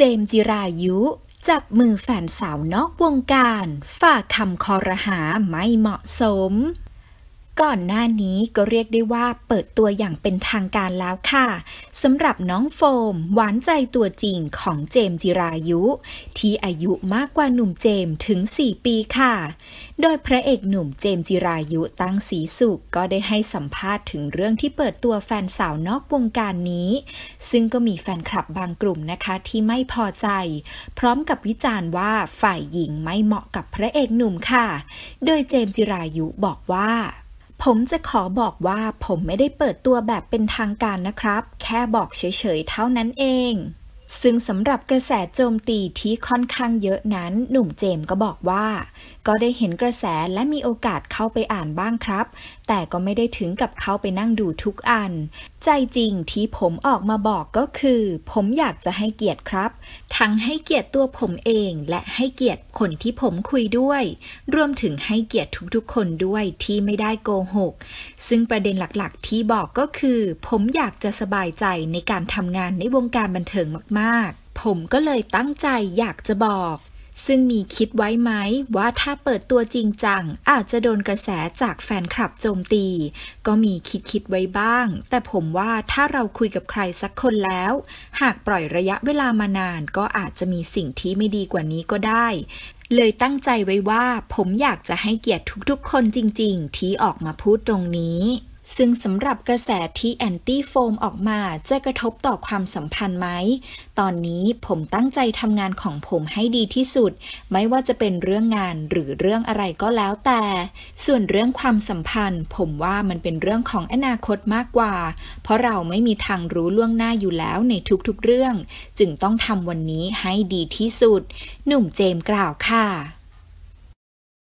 เจมจิรายุ จับมือแฟนสาวนอกวงการ ฝ่าคำคอรหาไม่เหมาะสมก่อนหน้านี้ก็เรียกได้ว่าเปิดตัวอย่างเป็นทางการแล้วค่ะสำหรับน้องโฟมหวานใจตัวจริงของเจมจิรายุ ที่อายุมากกว่าหนุ่มเจมถึง 4 ปีค่ะ โดยพระเอกหนุ่มเจมจิรายุตั้งสีสุขก็ได้ให้สัมภาษณ์ถึงเรื่องที่เปิดตัวแฟนสาวนอกวงการนี้ ซึ่งก็มีแฟนคลับบางกลุ่มนะคะที่ไม่พอใจ พร้อมกับวิจารณ์ว่าฝ่ายหญิงไม่เหมาะกับพระเอกหนุ่มค่ะโดยเจมจิรายุบอกว่าผมจะขอบอกว่าผมไม่ได้เปิดตัวแบบเป็นทางการนะครับ แค่บอกเฉยๆเท่านั้นเองซึ่งสำหรับกระแสโจมตีที่ค่อนข้างเยอะนั้น หนุ่มเจมก็บอกว่า ก็ได้เห็นกระแสและมีโอกาสเข้าไปอ่านบ้างครับ แต่ก็ไม่ได้ถึงกับเข้าไปนั่งดูทุกอัน ใจจริงที่ผมออกมาบอกก็คือ ผมอยากจะให้เกียรติครับ ทั้งให้เกียรติตัวผมเองและให้เกียรติคนที่ผมคุยด้วยรวมถึงให้เกียรติทุก ๆ คนด้วยที่ไม่ได้โกหกซึ่งประเด็นหลักๆ ที่บอกก็คือ ผมอยากจะสบายใจในการทำงานในวงการบันเทิงมากากผมก็เลยตั้งใจอยากจะบอก ซึ่งมีคิดไว้ไหมว่าถ้าเปิดตัวจริงจัง อาจจะโดนกระแสจากแฟนคลับโจมตี ก็มีคิดคิดไว้บ้าง แต่ผมว่าถ้าเราคุยกับใครสักคนแล้ว หากปล่อยระยะเวลามานานก็อาจจะมีสิ่งที่ไม่ดีกว่านี้ก็ได้ เลยตั้งใจไว้ว่าผมอยากจะให้เกียรติทุกๆคนจริงๆ ที่ออกมาพูดตรงนี้ซึ่งสำหรับกระแสที่แอนตี้โฟมออกมา จะกระทบต่อความสัมพันธ์ไหมตอนนี้ผมตั้งใจทำงานของผมให้ดีที่สุด ไม่ว่าจะเป็นเรื่องงานหรือเรื่องอะไรก็แล้วแต่ ส่วนเรื่องความสัมพันธ์ ผมว่ามันเป็นเรื่องของอนาคตมากกว่า เพราะเราไม่มีทางรู้ล่วงหน้าอยู่แล้วในทุกๆเรื่อง จึงต้องทำวันนี้ให้ดีที่สุด หนุ่มเจมกล่าวค่ะ